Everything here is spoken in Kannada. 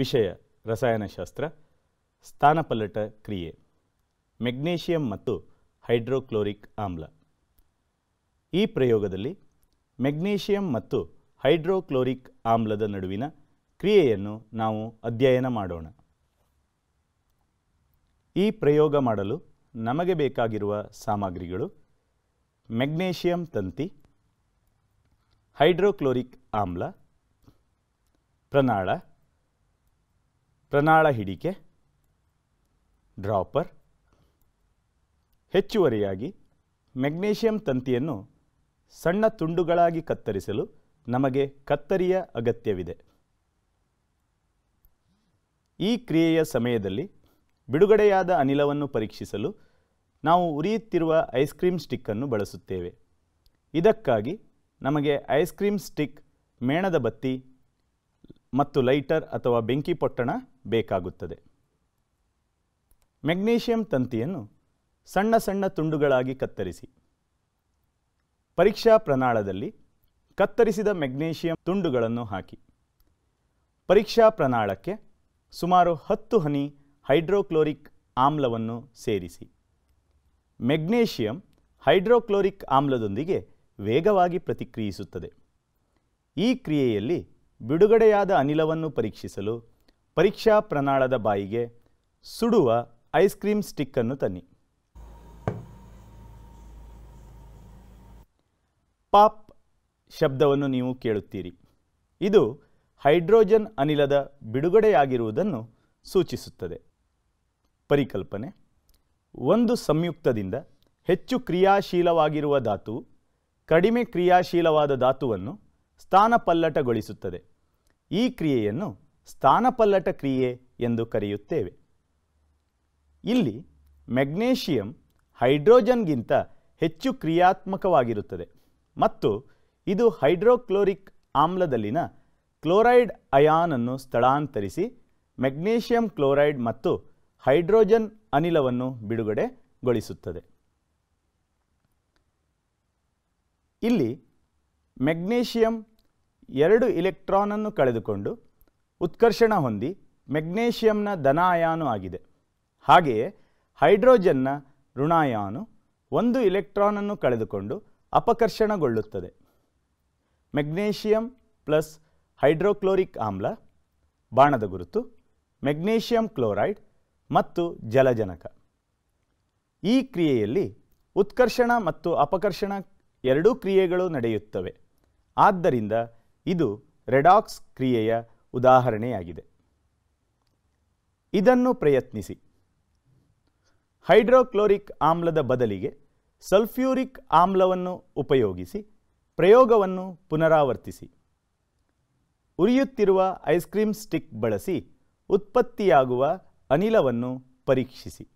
ವಿಷಯ ರಸಾಯನಶಾಸ್ತ್ರ ಸ್ಥಾನಪಲ್ಲಟ ಕ್ರಿಯೆ ಮೆಗ್ನೀಷಿಯಂ ಮತ್ತು ಹೈಡ್ರೋಕ್ಲೋರಿಕ್ ಆಮ್ಲ ಈ ಪ್ರಯೋಗದಲ್ಲಿ ಮೆಗ್ನೀಷಿಯಂ ಮತ್ತು ಹೈಡ್ರೋಕ್ಲೋರಿಕ್ ಆಮ್ಲದ ನಡುವಿನ ಕ್ರಿಯೆಯನ್ನು ನಾವು ಅಧ್ಯಯನ ಮಾಡೋಣ ಈ ಪ್ರಯೋಗ ಮಾಡಲು ನಮಗೆ ಬೇಕಾಗಿರುವ ಸಾಮಗ್ರಿಗಳು ಮೆಗ್ನೇಷಿಯಂ ತಂತಿ ಹೈಡ್ರೋಕ್ಲೋರಿಕ್ ಆಮ್ಲ ಪ್ರನಾಳ ಪ್ರನಾಳ ಹಿಡಿಕೆ ಡ್ರಾಪರ್ ಹೆಚ್ಚುವರಿಯಾಗಿ ಮೆಗ್ನೇಷಿಯಂ ತಂತಿಯನ್ನು ಸಣ್ಣ ತುಂಡುಗಳಾಗಿ ಕತ್ತರಿಸಲು ನಮಗೆ ಕತ್ತರಿಯ ಅಗತ್ಯವಿದೆ ಈ ಕ್ರಿಯೆಯ ಸಮಯದಲ್ಲಿ ಬಿಡುಗಡೆಯಾದ ಅನಿಲವನ್ನು ಪರೀಕ್ಷಿಸಲು ನಾವು ಉರಿಯುತ್ತಿರುವ ಐಸ್ ಕ್ರೀಮ್ ಸ್ಟಿಕ್ಕನ್ನು ಬಳಸುತ್ತೇವೆ ಇದಕ್ಕಾಗಿ ನಮಗೆ ಐಸ್ ಕ್ರೀಮ್ ಸ್ಟಿಕ್ ಮೇಣದ ಬತ್ತಿ ಮತ್ತು ಲೈಟರ್ ಅಥವಾ ಪೊಟ್ಟಣ ಬೇಕಾಗುತ್ತದೆ ಮೆಗ್ನೀಷಿಯಂ ತಂತಿಯನ್ನು ಸಣ್ಣ ಸಣ್ಣ ತುಂಡುಗಳಾಗಿ ಕತ್ತರಿಸಿ ಪರೀಕ್ಷಾ ಪ್ರನಾಳದಲ್ಲಿ ಕತ್ತರಿಸಿದ ಮೆಗ್ನೀಷಿಯಂ ತುಂಡುಗಳನ್ನು ಹಾಕಿ ಪರೀಕ್ಷಾ ಪ್ರನಾಳಕ್ಕೆ ಸುಮಾರು ಹತ್ತು ಹನಿ ಹೈಡ್ರೋಕ್ಲೋರಿಕ್ ಆಮ್ಲವನ್ನು ಸೇರಿಸಿ ಮೆಗ್ನೀಷಿಯಂ ಹೈಡ್ರೋಕ್ಲೋರಿಕ್ ಆಮ್ಲದೊಂದಿಗೆ ವೇಗವಾಗಿ ಪ್ರತಿಕ್ರಿಯಿಸುತ್ತದೆ ಈ ಕ್ರಿಯೆಯಲ್ಲಿ ಬಿಡುಗಡೆಯಾದ ಅನಿಲವನ್ನು ಪರೀಕ್ಷಿಸಲು ಪರೀಕ್ಷಾ ಪ್ರಣಾಳದ ಬಾಯಿಗೆ ಸುಡುವ ಐಸ್ ಕ್ರೀಮ್ ಸ್ಟಿಕ್ಕನ್ನು ತನ್ನಿ ಪಾಪ್ ಶಬ್ದವನ್ನು ನೀವು ಕೇಳುತ್ತೀರಿ ಇದು ಹೈಡ್ರೋಜನ್ ಅನಿಲದ ಬಿಡುಗಡೆಯಾಗಿರುವುದನ್ನು ಸೂಚಿಸುತ್ತದೆ ಪರಿಕಲ್ಪನೆ ಒಂದು ಸಂಯುಕ್ತದಿಂದ ಹೆಚ್ಚು ಕ್ರಿಯಾಶೀಲವಾಗಿರುವ ಧಾತು ಕಡಿಮೆ ಕ್ರಿಯಾಶೀಲವಾದ ಧಾತುವನ್ನು ಸ್ಥಾನಪಲ್ಲಟಗೊಳಿಸುತ್ತದೆ ಈ ಕ್ರಿಯೆಯನ್ನು ಸ್ಥಾನಪಲ್ಲಟ ಕ್ರಿಯೆ ಎಂದು ಕರೆಯುತ್ತೇವೆ ಇಲ್ಲಿ ಮೆಗ್ನೇಷಿಯಂ ಹೈಡ್ರೋಜನ್ಗಿಂತ ಹೆಚ್ಚು ಕ್ರಿಯಾತ್ಮಕವಾಗಿರುತ್ತದೆ ಮತ್ತು ಇದು ಹೈಡ್ರೋಕ್ಲೋರಿಕ್ ಆಮ್ಲದಲ್ಲಿನ ಕ್ಲೋರೈಡ್ ಅಯಾನನ್ನು ಸ್ಥಳಾಂತರಿಸಿ ಮೆಗ್ನೇಷಿಯಂ ಕ್ಲೋರೈಡ್ ಮತ್ತು ಹೈಡ್ರೋಜನ್ ಅನಿಲವನ್ನು ಬಿಡುಗಡೆಗೊಳಿಸುತ್ತದೆ ಇಲ್ಲಿ ಮೆಗ್ನೇಷಿಯಂ ಎರಡು ಇಲೆಕ್ಟ್ರಾನನ್ನು ಕಳೆದುಕೊಂಡು ಉತ್ಕರ್ಷಣ ಹೊಂದಿ ಮೆಗ್ನೇಷಿಯಂನ ಧನಾಯಾನು ಆಗಿದೆ ಹಾಗೆಯೇ ಹೈಡ್ರೋಜನ್ನ ಋಣಾಯಾನು ಒಂದು ಇಲೆಕ್ಟ್ರಾನನ್ನು ಕಳೆದುಕೊಂಡು ಅಪಕರ್ಷಣಗೊಳ್ಳುತ್ತದೆ ಮೆಗ್ನೇಷಿಯಂ ಪ್ಲಸ್ ಹೈಡ್ರೋಕ್ಲೋರಿಕ್ ಆಮ್ಲ ಬಾಣದ ಗುರುತು ಮೆಗ್ನೇಷಿಯಂ ಕ್ಲೋರೈಡ್ ಮತ್ತು ಜಲಜನಕ ಈ ಕ್ರಿಯೆಯಲ್ಲಿ ಉತ್ಕರ್ಷಣ ಮತ್ತು ಅಪಕರ್ಷಣ ಎರಡೂ ಕ್ರಿಯೆಗಳು ನಡೆಯುತ್ತವೆ ಆದ್ದರಿಂದ ಇದು ರೆಡಾಕ್ಸ್ ಕ್ರಿಯೆಯ ಉದಾಹರಣೆಯಾಗಿದೆ ಇದನ್ನು ಪ್ರಯತ್ನಿಸಿ ಹೈಡ್ರೋಕ್ಲೋರಿಕ್ ಆಮ್ಲದ ಬದಲಿಗೆ ಸಲ್ಫ್ಯೂರಿಕ್ ಆಮ್ಲವನ್ನು ಉಪಯೋಗಿಸಿ ಪ್ರಯೋಗವನ್ನು ಪುನರಾವರ್ತಿಸಿ ಉರಿಯುತ್ತಿರುವ ಐಸ್ ಸ್ಟಿಕ್ ಬಳಸಿ ಉತ್ಪತ್ತಿಯಾಗುವ ಅನಿಲವನ್ನು ಪರೀಕ್ಷಿಸಿ